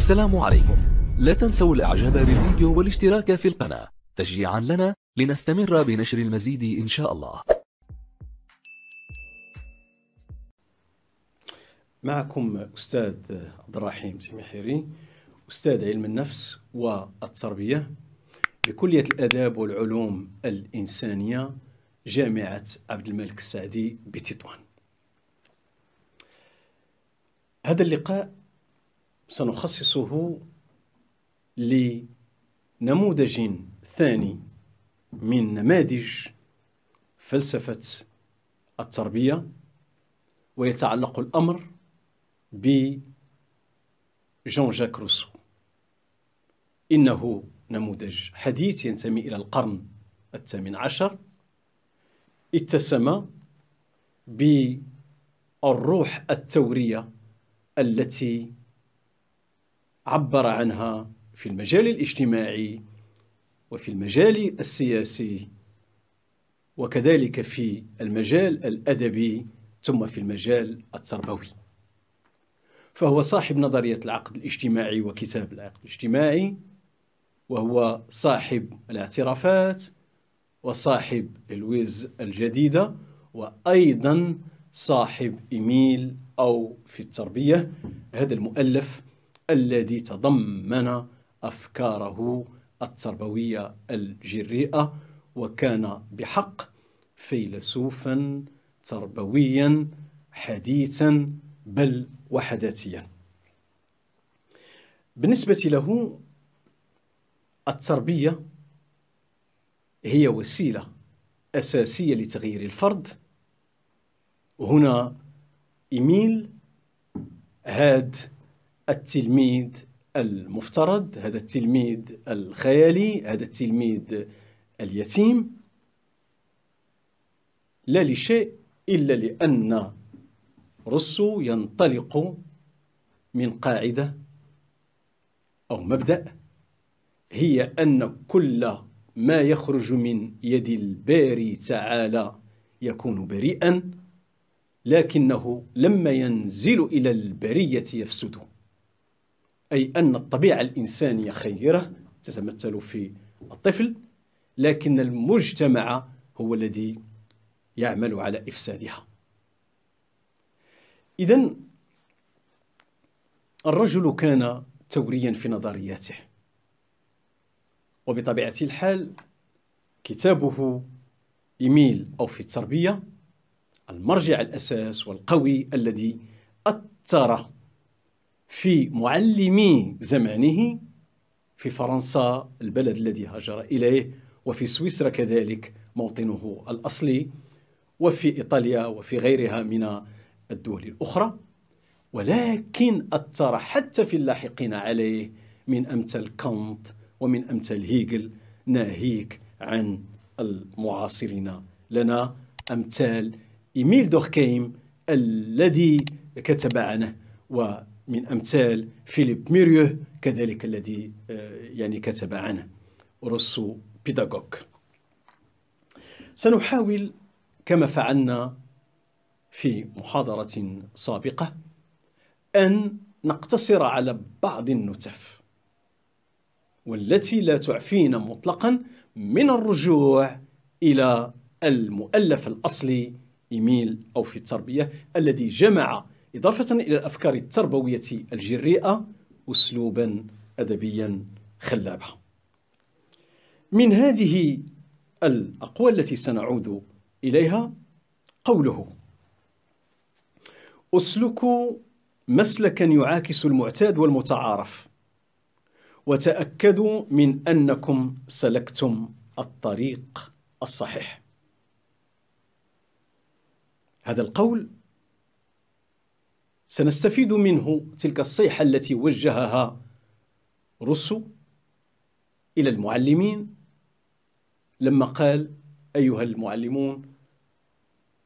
السلام عليكم لا تنسوا الاعجاب بالفيديو والاشتراك في القناة تشجيعا لنا لنستمر بنشر المزيد إن شاء الله معكم أستاذ عبد الرحيم سمحيري أستاذ علم النفس والتربية بكلية الآداب والعلوم الإنسانية جامعة عبد الملك السعدي بتطوان هذا اللقاء سنخصصه لنموذج ثاني من نماذج فلسفة التربية ويتعلق الأمر بجون جاك روسو إنه نموذج حديث ينتمي إلى القرن الثامن عشر اتسم بالروح التورية التي عبر عنها في المجال الاجتماعي وفي المجال السياسي وكذلك في المجال الادبي ثم في المجال التربوي فهو صاحب نظريه العقد الاجتماعي وكتاب العقد الاجتماعي وهو صاحب الاعترافات وصاحب الويز الجديده وايضا صاحب ايميل او في التربيه هذا المؤلف الذي تضمن أفكاره التربوية الجريئة وكان بحق فيلسوفا تربويا حديثا بل وحداتيا بالنسبة له التربية هي وسيلة أساسية لتغيير الفرد هنا إيميل هاد التلميذ المفترض هذا التلميذ الخيالي هذا التلميذ اليتيم لا لشيء إلا لأن روسو ينطلق من قاعدة أو مبدأ هي أن كل ما يخرج من يد الباري تعالى يكون بريئا لكنه لما ينزل إلى البرية يفسده أي أن الطبيعة الإنسانية خيرة تتمثل في الطفل لكن المجتمع هو الذي يعمل على إفسادها إذا الرجل كان ثوريا في نظرياته وبطبيعة الحال كتابه إيميل أو في التربية المرجع الأساس والقوي الذي أثر في معلمي زمانه في فرنسا البلد الذي هاجر إليه وفي سويسرا كذلك موطنه الأصلي وفي إيطاليا وفي غيرها من الدول الأخرى ولكن أثر حتى في اللاحقين عليه من أمثال كانت ومن أمثال هيجل ناهيك عن المعاصرين لنا أمثال إيميل دوركيم الذي كتب عنه من أمثال فيليب ميريو كذلك الذي آه، يعني كتب عنه روسو بيداغوك سنحاول كما فعلنا في محاضرة سابقة أن نقتصر على بعض النتف والتي لا تعفينا مطلقا من الرجوع إلى المؤلف الأصلي إيميل أو في التربية الذي جمع إضافة إلى الأفكار التربوية الجريئة أسلوبا أدبيا خلابا من هذه الأقوال التي سنعود إليها قوله اسلكوا مسلكا يعاكس المعتاد والمتعارف وتأكدوا من أنكم سلكتم الطريق الصحيح هذا القول سنستفيد منه تلك الصيحة التي وجهها روسو إلى المعلمين لما قال أيها المعلمون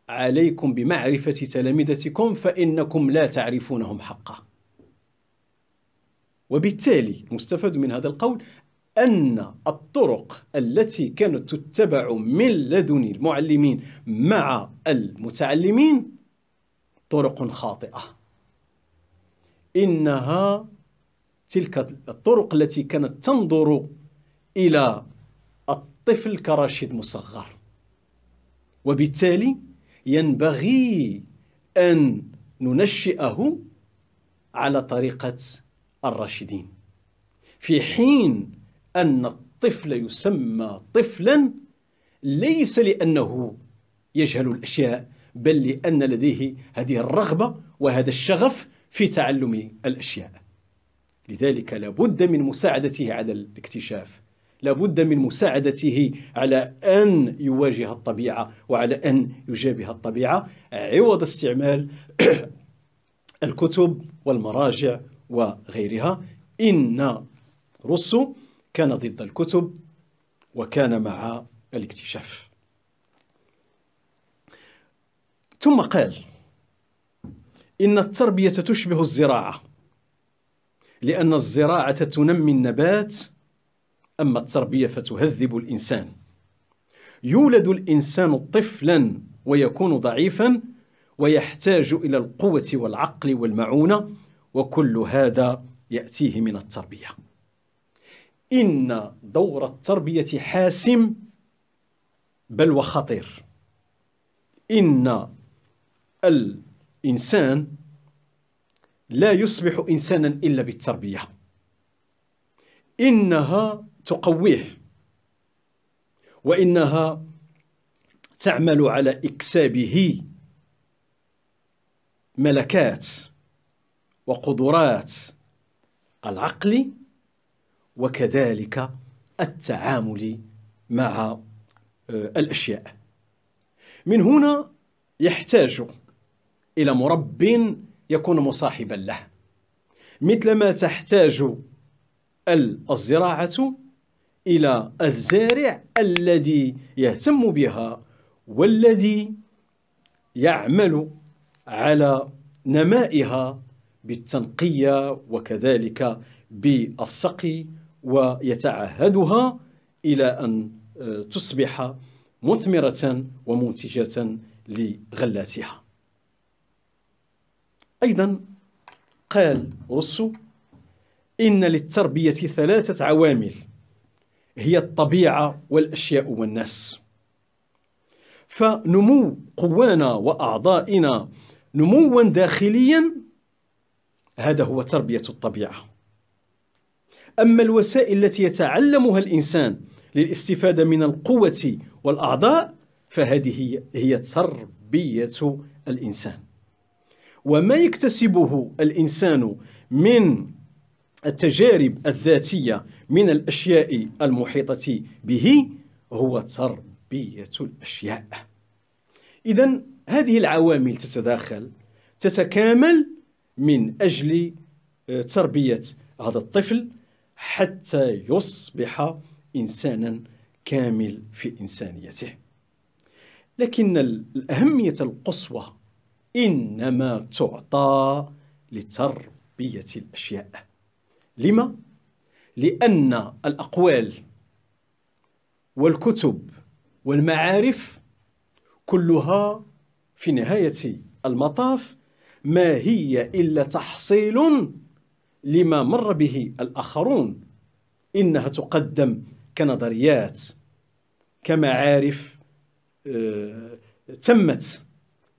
عليكم بمعرفة تلامذتكم فإنكم لا تعرفونهم حقا وبالتالي المستفاد من هذا القول أن الطرق التي كانت تتبع من لدن المعلمين مع المتعلمين طرق خاطئة إنها تلك الطرق التي كانت تنظر إلى الطفل كرشيد مصغر وبالتالي ينبغي أن ننشئه على طريقة الراشدين في حين أن الطفل يسمى طفلا ليس لأنه يجهل الأشياء بل لأن لديه هذه الرغبة وهذا الشغف في تعلم الأشياء لذلك لابد من مساعدته على الاكتشاف لابد من مساعدته على أن يواجه الطبيعة وعلى أن يجابه الطبيعة عوض استعمال الكتب والمراجع وغيرها إن روسو كان ضد الكتب وكان مع الاكتشاف ثم قال إن التربية تشبه الزراعة لأن الزراعة تنمي النبات أما التربية فتهذب الإنسان يولد الإنسان طفلا ويكون ضعيفا ويحتاج إلى القوة والعقل والمعونة وكل هذا يأتيه من التربية إن دور التربية حاسم بل وخطير إن ال إنسان لا يصبح إنسانا إلا بالتربية إنها تقويه وإنها تعمل على إكسابه ملكات وقدرات العقل وكذلك التعامل مع آه، الأشياء من هنا يحتاج إلى مرب يكون مصاحبا له مثلما تحتاج الزراعة إلى الزارع الذي يهتم بها والذي يعمل على نمائها بالتنقية وكذلك بالسقي ويتعهدها إلى أن آه، تصبح مثمرة ومنتجة لغلاتها أيضا قال روسو إن للتربية ثلاثة عوامل هي الطبيعة والأشياء والناس فنمو قوانا وأعضائنا نموا داخليا هذا هو تربية الطبيعة أما الوسائل التي يتعلمها الإنسان للاستفادة من القوة والأعضاء فهذه هي تربية الإنسان وما يكتسبه الإنسان من التجارب الذاتية من الأشياء المحيطة به هو تربية الأشياء إذا هذه العوامل تتداخل تتكامل من أجل آه، تربية هذا الطفل حتى يصبح إنسانا كامل في إنسانيته لكن الأهمية القصوى إنما تعطى لتربية الأشياء لما؟ لأن الأقوال والكتب والمعارف كلها في نهاية المطاف ما هي إلا تحصيل لما مر به الآخرون إنها تقدم كنظريات كمعارف آه، تمت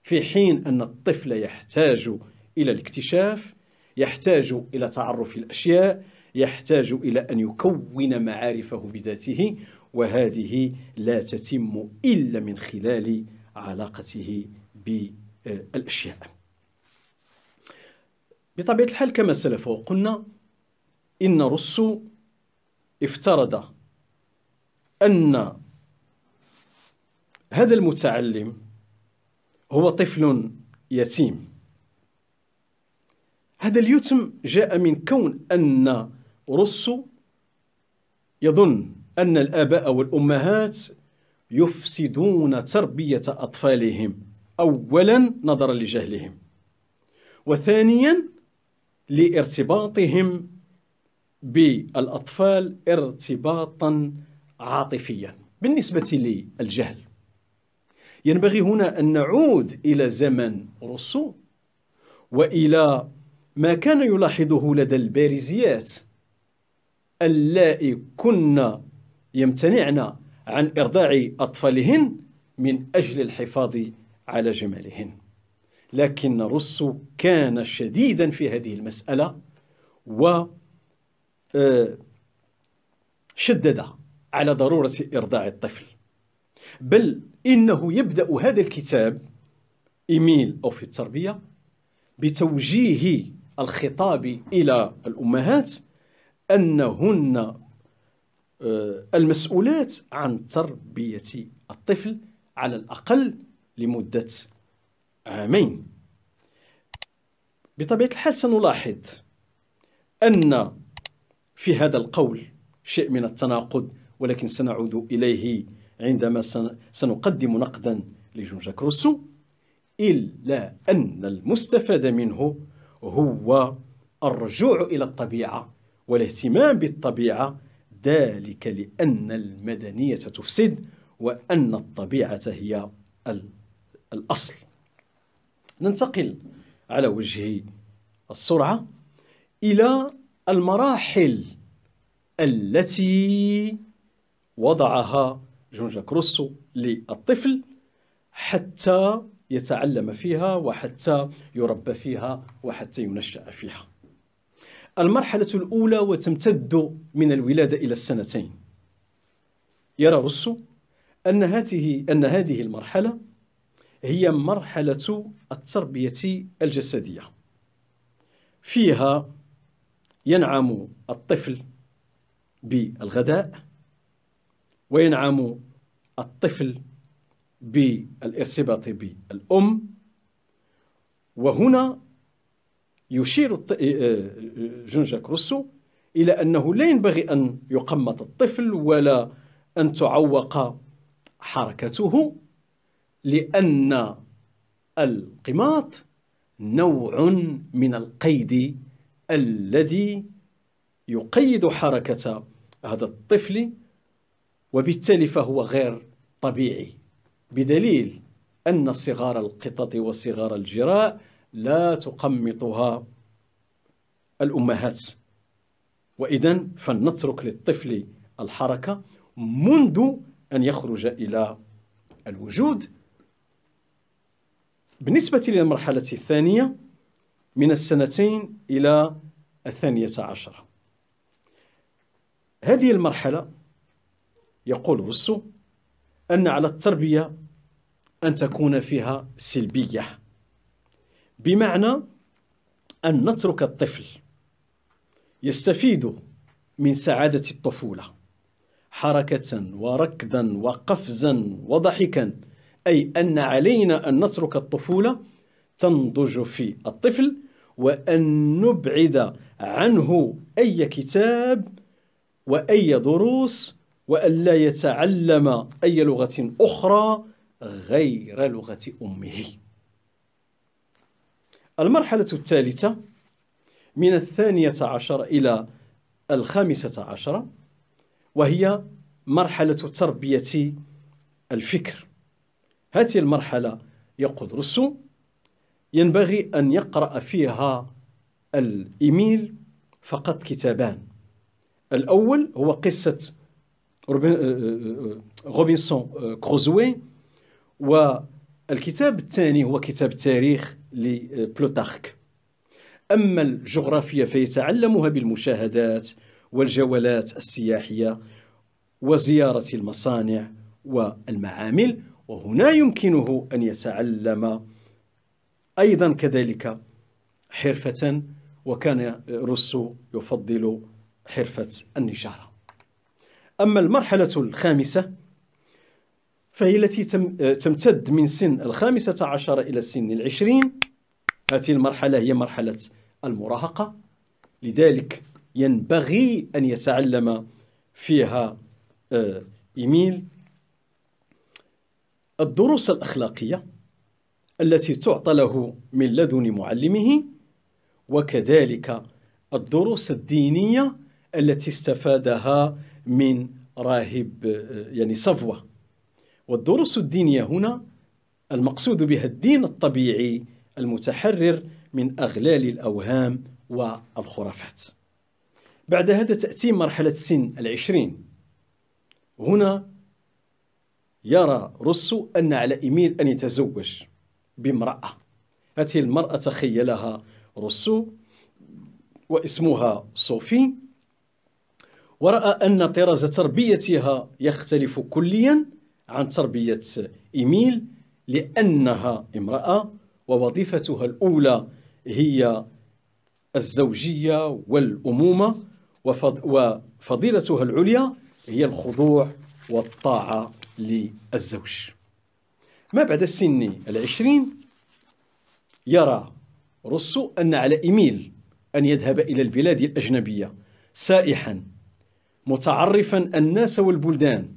في حين أن الطفل يحتاج إلى الاكتشاف يحتاج إلى تعرف الأشياء يحتاج إلى أن يكون معارفه بذاته وهذه لا تتم إلا من خلال علاقته بالأشياء بطبيعة الحال كما سلف وقلنا إن روسو افترض أن هذا المتعلم هو طفل يتيم هذا اليتم جاء من كون أن رسو يظن أن الآباء والأمهات يفسدون تربية أطفالهم أولا نظرا لجهلهم وثانيا لارتباطهم بالأطفال ارتباطا عاطفيا بالنسبة للجهل ينبغي هنا أن نعود إلى زمن روسو وإلى ما كان يلاحظه لدى البارزيات اللائي كنا يمتنعن عن إرضاع أطفالهن من أجل الحفاظ على جمالهن لكن روسو كان شديدا في هذه المسألة و آه، شدد على ضرورة إرضاع الطفل بل إنه يبدأ هذا الكتاب إيميل أو في التربية بتوجيه الخطاب إلى الأمهات أنهن آه، المسؤولات عن تربية الطفل على الأقل لمدة عامين بطبيعة الحال سنلاحظ أن في هذا القول شيء من التناقض ولكن سنعود إليه عندما سنقدم نقدا لجونجا روسو إلا أن المستفاد منه هو الرجوع إلى الطبيعة والاهتمام بالطبيعة ذلك لأن المدنية تفسد وأن الطبيعة هي الأصل ننتقل على وجه السرعة إلى المراحل التي وضعها جون جاك روسو للطفل حتى يتعلم فيها وحتى يربى فيها وحتى ينشأ فيها المرحلة الأولى وتمتد من الولادة إلى السنتين يرى روسو أن هذه, أن هذه المرحلة هي مرحلة التربية الجسدية فيها ينعم الطفل بالغذاء وينعم الطفل بالارتباط بالأم وهنا يشير إيه، إيه، جون جاك روسو إلى أنه لا ينبغي أن يقمط الطفل ولا أن تعوق حركته لأن القماط نوع من القيد الذي يقيد حركة هذا الطفل وبالتالي فهو غير طبيعي بدليل أن صغار القطط وصغار الجراء لا تقمطها الأمهات وإذا فلنترك للطفل الحركة منذ أن يخرج إلى الوجود بالنسبة للمرحلة الثانية من السنتين إلى الثانية عشرة هذه المرحلة يقول روسو أن على التربية أن تكون فيها سلبية بمعنى أن نترك الطفل يستفيد من سعادة الطفولة حركة وركضا وقفزا وضحكا أي أن علينا أن نترك الطفولة تنضج في الطفل وأن نبعد عنه أي كتاب وأي دروس وألا يتعلم أي لغة أخرى غير لغة أمه المرحلة الثالثة من الثانية عشر إلى الخامسة عشرة وهي مرحلة تربية الفكر هذه المرحلة يقدرس ينبغي أن يقرأ فيها الإيميل فقط كتابان الأول هو قصة روبنسون كروزوي والكتاب الثاني هو كتاب التاريخ لبلوتارك أما الجغرافيا فيتعلمها بالمشاهدات والجولات السياحية وزيارة المصانع والمعامل وهنا يمكنه أن يتعلم أيضا كذلك حرفة وكان روسو يفضل حرفة النجارة أما المرحلة الخامسة فهي التي آه، تمتد من سن الخامسة عشر إلى سن العشرين هذه المرحلة هي مرحلة المراهقة لذلك ينبغي أن يتعلم فيها آه، إيميل الدروس الأخلاقية التي تعطى له من لدن معلمه وكذلك الدروس الدينية التي استفادها من راهب يعني صفوة والدروس الدينية هنا المقصود بها الدين الطبيعي المتحرر من أغلال الأوهام والخرافات بعد هذا تأتي مرحلة سن العشرين هنا يرى روسو أن على إيميل أن يتزوج بامرأة هذه المرأة تخيلها روسو واسمها صوفي ورأى أن طراز تربيتها يختلف كليا عن تربية إيميل لأنها امرأة ووظيفتها الأولى هي الزوجية والأمومة وفضيلتها العليا هي الخضوع والطاعة للزوج ما بعد سن العشرين يرى روسو أن على إيميل أن يذهب إلى البلاد الأجنبية سائحا متعرفا الناس والبلدان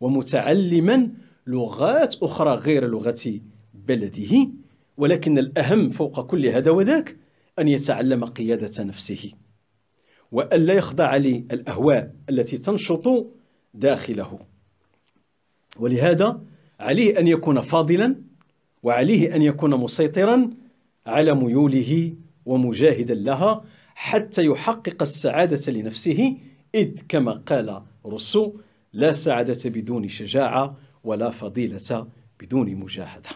ومتعلما لغات أخرى غير لغة بلده ولكن الأهم فوق كل هذا وذاك أن يتعلم قيادة نفسه وألا يخضع للأهواء التي تنشط داخله ولهذا عليه أن يكون فاضلا وعليه أن يكون مسيطرا على ميوله ومجاهدا لها حتى يحقق السعادة لنفسه إذ كما قال روسو لا سعادة بدون شجاعة ولا فضيلة بدون مجاهدة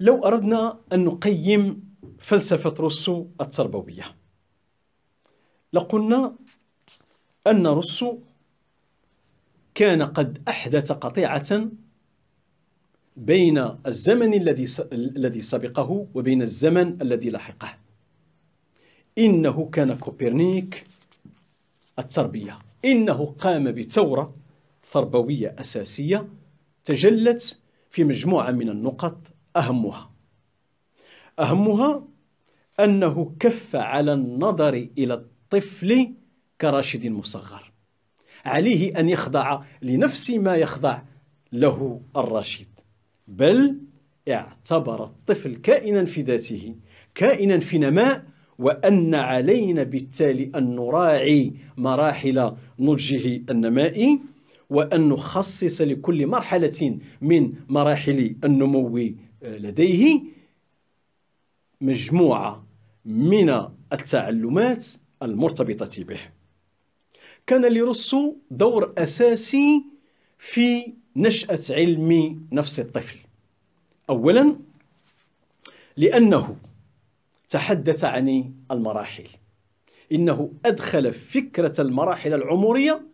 لو أردنا أن نقيم فلسفة روسو التربوية لقلنا أن روسو كان قد أحدث قطيعة بين الزمن الذي الذي سبقه وبين الزمن الذي لاحقه إنه كان كوبرنيك التربية إنه قام بثورة تربوية أساسية تجلت في مجموعة من النقط أهمها أهمها أنه كف على النظر إلى الطفل كراشد مصغر عليه أن يخضع لنفس ما يخضع له الرشيد بل اعتبر الطفل كائنا في ذاته كائنا في نماء وأن علينا بالتالي أن نراعي مراحل نضجه النمائي وأن نخصص لكل مرحلة من مراحل النمو لديه مجموعة من التعلمات المرتبطة به كان لروسو دور أساسي في نشأة علم نفس الطفل أولا لأنه تحدث عن المراحل إنه أدخل فكرة المراحل العمرية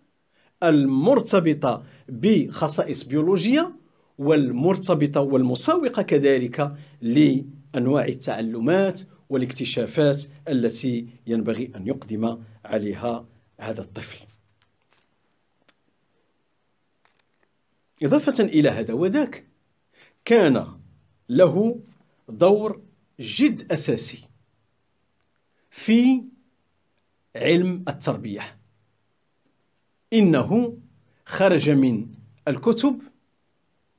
المرتبطة بخصائص بيولوجية والمرتبطة والمساوقة كذلك لأنواع التعلمات والاكتشافات التي ينبغي أن يقدم عليها هذا الطفل إضافة إلى هذا وذاك كان له دور جد أساسي في علم التربية إنه خرج من الكتب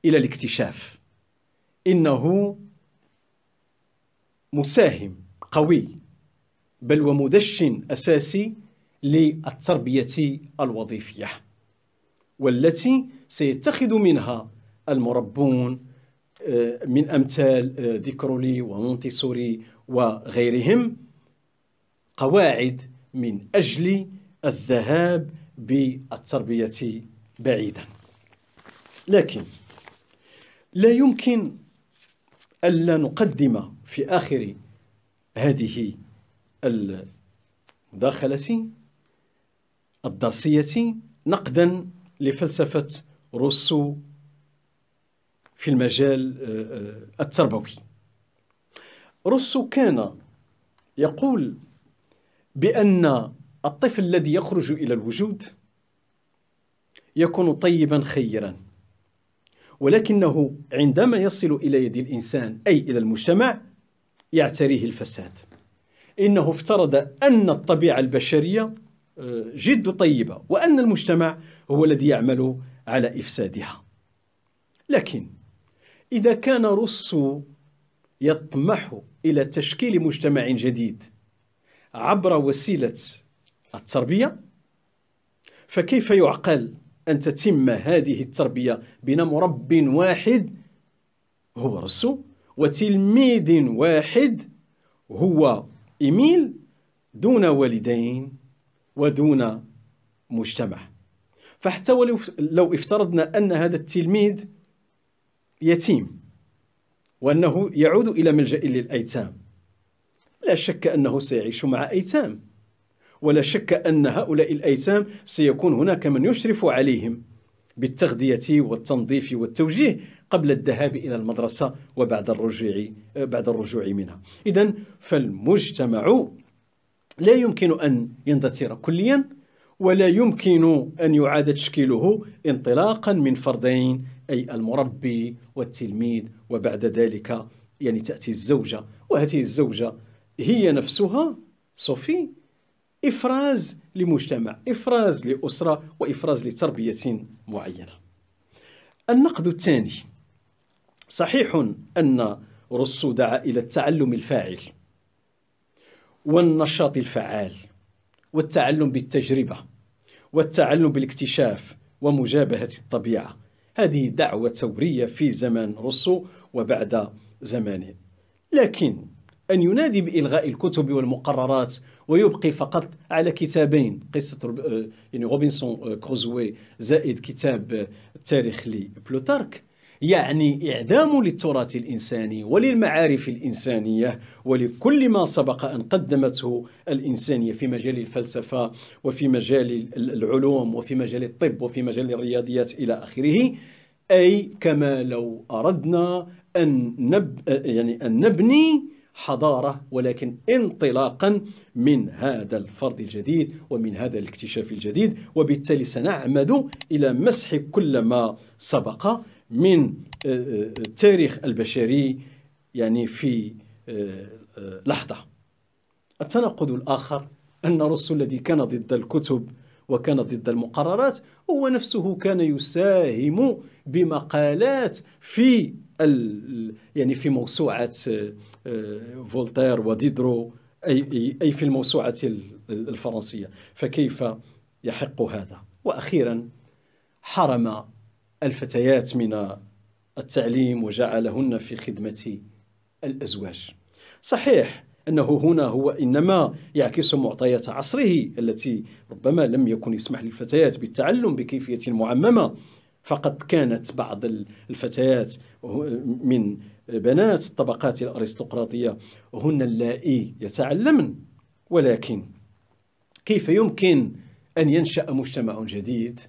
إلى الاكتشاف إنه مساهم قوي بل ومدشن أساسي للتربية الوظيفية والتي سيتخذ منها المربون آه، من أمثال آه، ذكرولي ومونتيسوري وغيرهم قواعد من أجل الذهاب بالتربية بعيدا لكن لا يمكن ألا نقدم في آخر هذه المداخلة الدرسية نقدا لفلسفة روسو في المجال آه، آه، التربوي روسو كان يقول بأن الطفل الذي يخرج إلى الوجود يكون طيبا خيرا ولكنه عندما يصل إلى يد الإنسان أي إلى المجتمع يعتريه الفساد إنه افترض أن الطبيعة البشرية آه، جد طيبة وأن المجتمع هو الذي يعمل على إفسادها لكن إذا كان روسو يطمح إلى تشكيل مجتمع جديد عبر وسيلة التربية فكيف يعقل أن تتم هذه التربية بين مرب واحد هو روسو وتلميذ واحد هو إيميل دون والدين ودون مجتمع فحتى لو افترضنا أن هذا التلميذ يتيم وأنه يعود إلى ملجأ للأيتام لا شك أنه سيعيش مع أيتام ولا شك أن هؤلاء الأيتام سيكون هناك من يشرف عليهم بالتغذية والتنظيف والتوجيه قبل الذهاب إلى المدرسة وبعد الرجوع بعد الرجوع منها إذا فالمجتمع لا يمكن أن يندثر كليا ولا يمكن أن يعاد تشكيله انطلاقا من فردين أي المربي والتلميذ وبعد ذلك يعني تأتي الزوجة وهذه الزوجة هي نفسها صوفي إفراز لمجتمع إفراز لأسرة وإفراز لتربية معينة النقد الثاني صحيح أن رسو دعا إلى التعلم الفاعل والنشاط الفعال والتعلم بالتجربة والتعلم بالاكتشاف ومجابهة الطبيعة هذه دعوة ثورية في زمن روسو وبعد زمانه لكن أن ينادي بإلغاء الكتب والمقررات ويبقي فقط على كتابين قصة آه، يعني روبنسون آه، كروزوي زائد كتاب التاريخ آه، لبلوتارك يعني إعدام للتراث الإنساني وللمعارف الإنسانية ولكل ما سبق أن قدمته الإنسانية في مجال الفلسفة وفي مجال العلوم وفي مجال الطب وفي مجال الرياضيات إلى آخره أي كما لو أردنا أن, نب... يعني أن نبني حضارة ولكن انطلاقا من هذا الفرض الجديد ومن هذا الاكتشاف الجديد وبالتالي سنعمد إلى مسح كل ما سبق من التاريخ آه، آه، البشري يعني في آه، لحظة التناقض الآخر أن رسول الذي كان ضد الكتب وكان ضد المقررات هو نفسه كان يساهم بمقالات في ال... يعني في موسوعة فولتير وديدرو أي, أي في الموسوعة الفرنسية فكيف يحق هذا وأخيرا حرم الفتيات من التعليم وجعلهن في خدمة الأزواج صحيح أنه هنا هو إنما يعكس معطيات عصره التي ربما لم يكن يسمح للفتيات بالتعلم بكيفية معممة فقد كانت بعض الفتيات من بنات الطبقات الأرستقراطية هن اللائي يتعلمن ولكن كيف يمكن أن ينشأ مجتمع جديد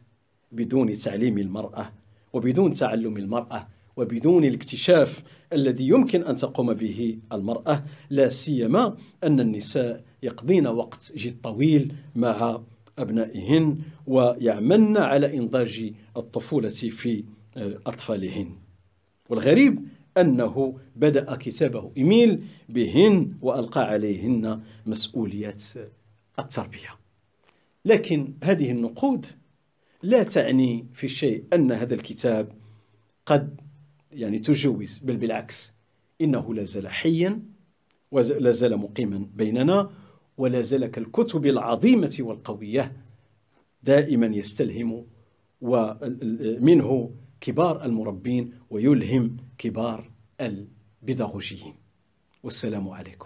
بدون تعليم المرأة وبدون تعلم المرأة وبدون الاكتشاف الذي يمكن أن تقوم به المرأة لا سيما أن النساء يقضين وقت جد طويل مع أبنائهن ويعملن على إنضاج الطفولة في آه، أطفالهن والغريب أنه بدأ كتابه إيميل بهن وألقى عليهن مسؤوليات التربية لكن هذه النقود لا تعني في شيء أن هذا الكتاب قد يعني تجوز بل بالعكس إنه لازال حيا ولازال مقيما بيننا ولازال كالكتب العظيمة والقوية دائما يستلهم ومنه كبار المربين ويلهم كبار البيداغوجيين والسلام عليكم